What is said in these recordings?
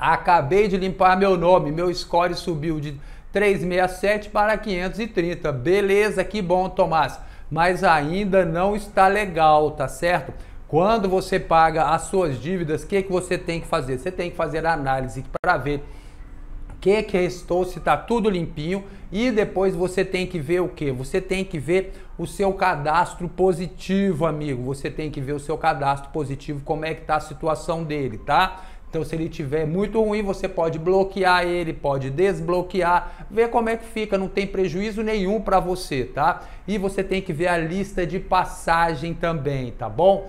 Acabei de limpar meu nome, meu score subiu de 367 para 530. Beleza, que bom, Tomás. Mas ainda não está legal, tá certo? Quando você paga as suas dívidas, o que, que você tem que fazer? Você tem que fazer análise para ver o que, que restou, é se está tudo limpinho. E depois você tem que ver o que? Você tem que ver o seu cadastro positivo, amigo. Você tem que ver o seu cadastro positivo, como é que está a situação dele, tá? Então, se ele tiver muito ruim, você pode bloquear ele, pode desbloquear, ver como é que fica, não tem prejuízo nenhum para você, tá? E você tem que ver a lista de passagem também, tá bom?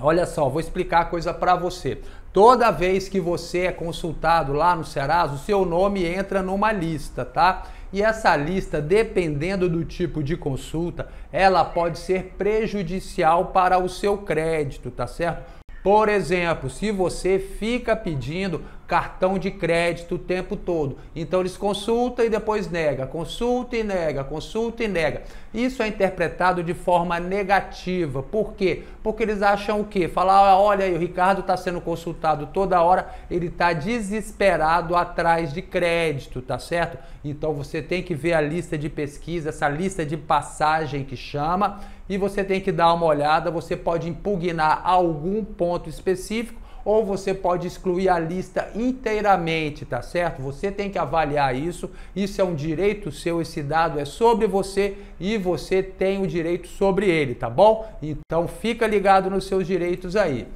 Olha só, vou explicar a coisa para você. Toda vez que você é consultado lá no Serasa, o seu nome entra numa lista, tá? E essa lista, dependendo do tipo de consulta, ela pode ser prejudicial para o seu crédito, tá certo? Por exemplo, se você fica pedindo cartão de crédito o tempo todo. Então eles consultam e depois nega, consulta e nega, consulta e nega. Isso é interpretado de forma negativa. Por quê? Porque eles acham o quê? Falar, ah, olha aí, o Ricardo está sendo consultado toda hora, ele está desesperado atrás de crédito, tá certo? Então você tem que ver a lista de pesquisa, essa lista de passagem que chama, e você tem que dar uma olhada, você pode impugnar algum ponto específico ou você pode excluir a lista inteiramente, tá certo? Você tem que avaliar isso. Isso é um direito seu, esse dado é sobre você e você tem o direito sobre ele, tá bom? Então fica ligado nos seus direitos aí.